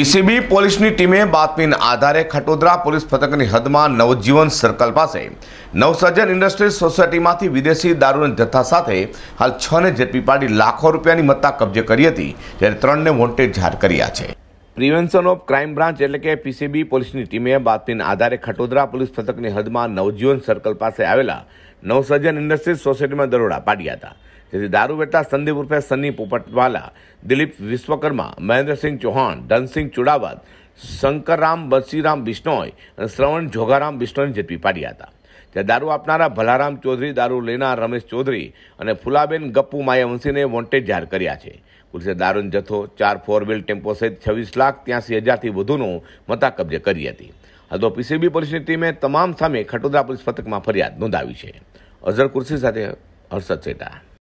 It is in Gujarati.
ઈસીબી પોલીસની ટીમે બાતમીના આધારે ખટોદરા પોલીસ પથકની હદમાં નવજીવન સર્કલ પાસે નવસર્જન ઇન્ડસ્ટ્રીઝ સોસાયટીમાંથી વિદેશી દારૂના જથ્થા સાથે હાલ છને ઝડપી પાડી લાખો રૂપિયાની મત્તા કબજે કરી હતી ત્યારે ત્રણને વોન્ટેડ જાહેર કર્યા છે પ્રિવેન્શન ઓફ ક્રાઇમ બ્રાન્ચ એટલે કે પીસીબી પોલીસની ટીમે બાતમીના આધારે ખટોદરા પોલીસ પથકની હદમાં નવજીવન સર્કલ પાસે આવેલા નવસર્જન ઇન્ડસ્ટ્રીઝ સોસાયટીમાં દરોડા પાડ્યા હતા જેથી દારૂ વેતા સંદીપ ઉર્ફે સન્ની પોપટવાલા દિલીપ વિશ્વકર્મા મહેન્દ્રસિંહ ચૌહાણ ધનસિંહ ચુડાવત શંકરરામ બંસીરામ બિશ્નોઈ અને શ્રવણ જોગારામ બિશ્નોઈને ઝડપી પાડ્યા હતા ત્યાં દારૂ આપનારા ભલારામ ચૌધરી દારૂ લેનાર રમેશ ચૌધરી અને ફુલાબેન ગપ્પુ માયાવંશીને વોન્ટેડ જાહેર કર્યા છે પોલીસે દારૂનો જથ્થો ચાર ફોર વ્હીલ ટેમ્પો સહિત છવ્વીસ લાખ ત્યાંસી હજારથી વધુનો મતા કબજે કરી હતી હાલ પીસીબી પોલીસની ટીમે તમામ સામે ખટોદરા પોલીસ પથકમાં ફરિયાદ નોંધાવી છે અઝર કુર્સી સાથે હર્ષદ સેટા